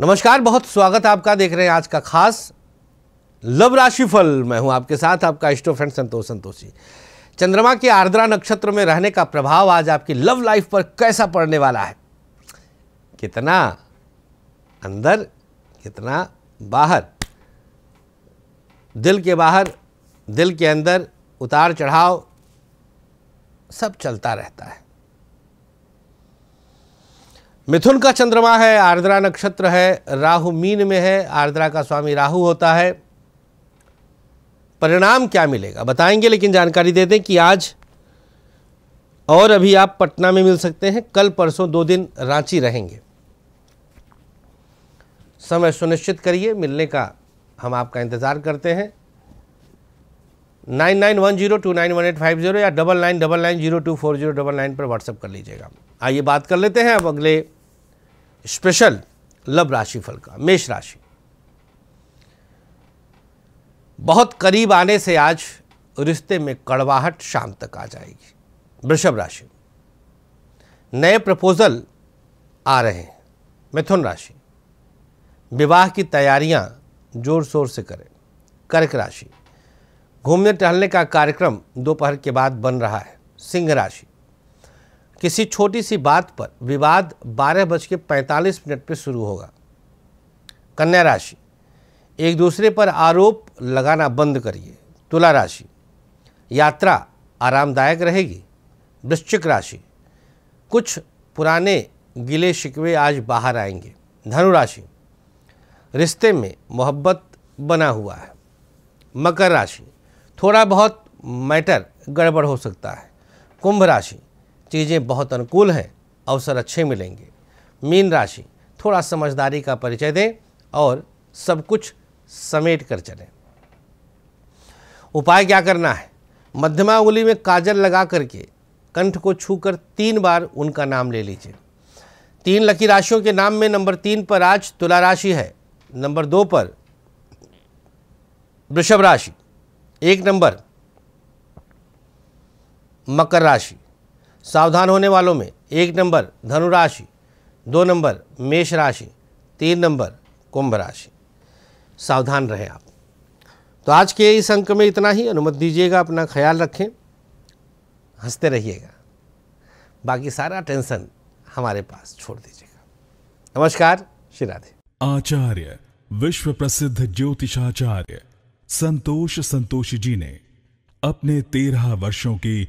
नमस्कार बहुत स्वागत आपका देख रहे हैं आज का खास लव राशि फल मैं हूं आपके साथ आपका इष्टो फ्रेंड संतोष संतोषी चंद्रमा के आर्द्रा नक्षत्र में रहने का प्रभाव आज आपकी लव लाइफ पर कैसा पड़ने वाला है कितना अंदर कितना बाहर दिल के बाहर दिल के अंदर उतार चढ़ाव सब चलता रहता है मिथुन का चंद्रमा है आर्द्रा नक्षत्र है राहु मीन में है आर्द्रा का स्वामी राहु होता है परिणाम क्या मिलेगा बताएंगे लेकिन जानकारी दे दें कि आज और अभी आप पटना में मिल सकते हैं कल परसों दो दिन रांची रहेंगे समय सुनिश्चित करिए मिलने का हम आपका इंतज़ार करते हैं nine nine one zero two nine one eight five zero या double nine double nine zero two four zero double nine पर व्हाट्सअप कर लीजिएगा आइए बात कर लेते हैं अब अगले स्पेशल लव राशि फल का मेष राशि बहुत करीब आने से आज रिश्ते में कड़वाहट शाम तक आ जाएगी वृषभ राशि नए प्रपोजल आ रहे हैं मिथुन राशि विवाह की तैयारियां जोर शोर से करें कर्क राशि घूमने टहलने का कार्यक्रम दोपहर के बाद बन रहा है सिंह राशि किसी छोटी सी बात पर विवाद बारह बज के पैंतालीस मिनट पर शुरू होगा कन्या राशि एक दूसरे पर आरोप लगाना बंद करिए तुला राशि यात्रा आरामदायक रहेगी वृश्चिक राशि कुछ पुराने गिले शिकवे आज बाहर आएंगे धनु राशि रिश्ते में मोहब्बत बना हुआ है मकर राशि थोड़ा बहुत मैटर गड़बड़ हो सकता है कुंभ राशि चीज़ें बहुत अनुकूल हैं अवसर अच्छे मिलेंगे मीन राशि थोड़ा समझदारी का परिचय दें और सब कुछ समेट कर चलें उपाय क्या करना है मध्यमा उंगली में काजल लगा करके कंठ को छूकर तीन बार उनका नाम ले लीजिए तीन लकी राशियों के नाम में नंबर तीन पर आज तुला राशि है नंबर दो पर वृषभ राशि एक नंबर मकर राशि सावधान होने वालों में एक नंबर धनुराशि दो नंबर मेष राशि तीन नंबर कुंभ राशि सावधान रहें आप तो आज के इस अंक में इतना ही अनुमति दीजिएगा अपना ख्याल रखें हंसते रहिएगा बाकी सारा टेंशन हमारे पास छोड़ दीजिएगा नमस्कार श्री राधे आचार्य विश्व प्रसिद्ध ज्योतिषाचार्य संतोष संतोष जी ने अपने तेरह वर्षों की